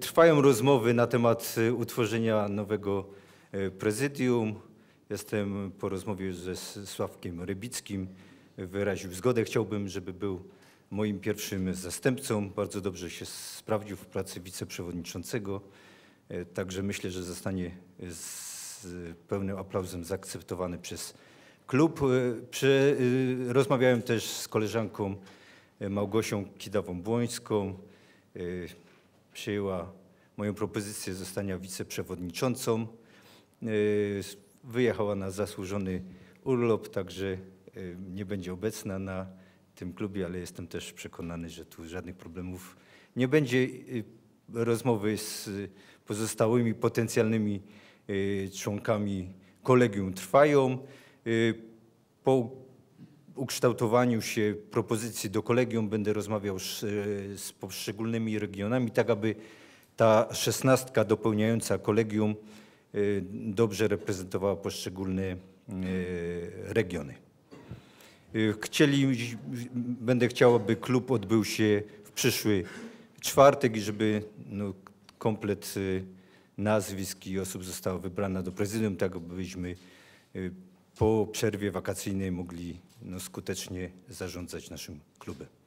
Trwają rozmowy na temat y, utworzenia nowego y, prezydium. Jestem po rozmowie ze Sławkiem Rybickim. Wyraził zgodę. Chciałbym, żeby był moim pierwszym zastępcą. Bardzo dobrze się sprawdził w pracy wiceprzewodniczącego. E, także myślę, że zostanie z pełnym aplauzem zaakceptowany przez klub. E, y, rozmawiałem też z koleżanką e, Małgosią Kidawą-Błońską przyjęła moją propozycję zostania wiceprzewodniczącą. Y, wyjechała na zasłużony urlop, także y, nie będzie obecna na tym klubie, ale jestem też przekonany, że tu żadnych problemów nie będzie. Y, rozmowy z pozostałymi potencjalnymi członkami kolegium trwają. Po ukształtowaniu się propozycji do kolegium będę rozmawiał z, e, z poszczególnymi regionami, tak aby ta szesnastka dopełniająca kolegium e, dobrze reprezentowała poszczególne e, regiony. Chcieli, będę chciał, aby klub odbył się w przyszły czwartek i żeby no, komplet nazwisk i osób została wybrana do prezydium, tak abyśmy po przerwie wakacyjnej mogli no, skutecznie zarządzać naszym klubem.